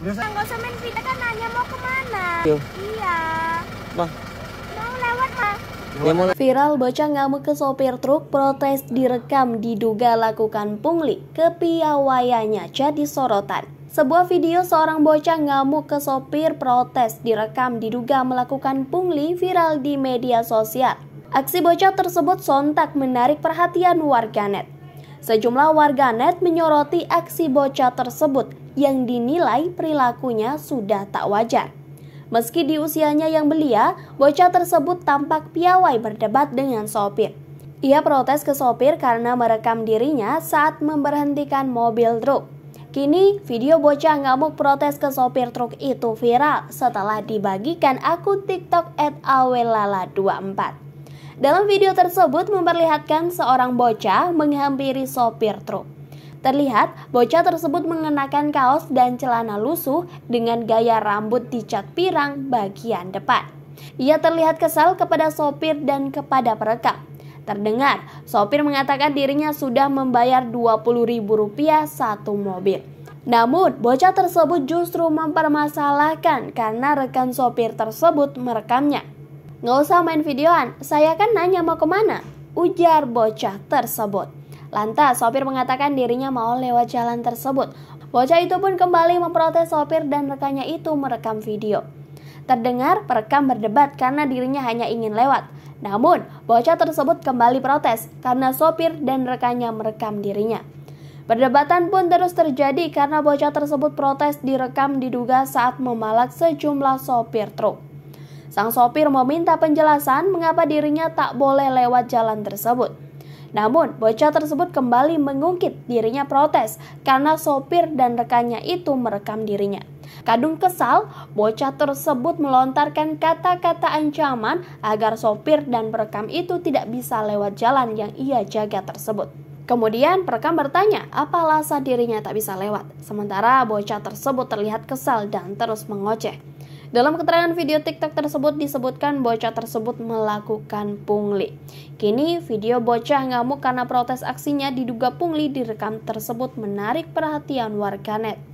Udah Enggak usah main pita kan nanya mau kemana. Iya. iya. Ma? Mau lewat, Mah. Viral bocah ngamuk ke sopir truk protes direkam diduga lakukan pungli. Kepiawaiannya jadi sorotan. Sebuah video seorang bocah ngamuk ke sopir protes direkam diduga melakukan pungli viral di media sosial. Aksi bocah tersebut sontak menarik perhatian warganet. Sejumlah warganet menyoroti aksi bocah tersebut yang dinilai perilakunya sudah tak wajar. Meski di usianya yang belia, bocah tersebut tampak piawai berdebat dengan sopir. Ia protes ke sopir karena merekam dirinya saat memberhentikan mobil truk. Kini, video bocah ngamuk protes ke sopir truk itu viral setelah dibagikan akun TikTok @awelala24. Dalam video tersebut memperlihatkan seorang bocah menghampiri sopir truk. Terlihat bocah tersebut mengenakan kaos dan celana lusuh dengan gaya rambut dicat pirang bagian depan. Ia terlihat kesal kepada sopir dan kepada perekam. Terdengar, sopir mengatakan dirinya sudah membayar Rp20.000 satu mobil. Namun, bocah tersebut justru mempermasalahkan karena rekan sopir tersebut merekamnya. Nggak usah main videoan, saya kan nanya mau kemana? Ujar bocah tersebut. Lantas, sopir mengatakan dirinya mau lewat jalan tersebut. Bocah itu pun kembali memprotes sopir dan rekannya itu merekam video. Terdengar perekam berdebat karena dirinya hanya ingin lewat. Namun, bocah tersebut kembali protes karena sopir dan rekannya merekam dirinya. Perdebatan pun terus terjadi karena bocah tersebut protes direkam diduga saat memalak sejumlah sopir truk. Sang sopir meminta penjelasan mengapa dirinya tak boleh lewat jalan tersebut. Namun, bocah tersebut kembali mengungkit dirinya protes karena sopir dan rekannya itu merekam dirinya. Kadung kesal, bocah tersebut melontarkan kata-kata ancaman agar sopir dan perekam itu tidak bisa lewat jalan yang ia jaga tersebut. Kemudian perekam bertanya apa alasan dirinya tak bisa lewat, sementara bocah tersebut terlihat kesal dan terus mengoceh. Dalam keterangan video TikTok tersebut disebutkan bocah tersebut melakukan pungli. Kini video bocah ngamuk karena protes aksinya diduga pungli direkam tersebut menarik perhatian warganet.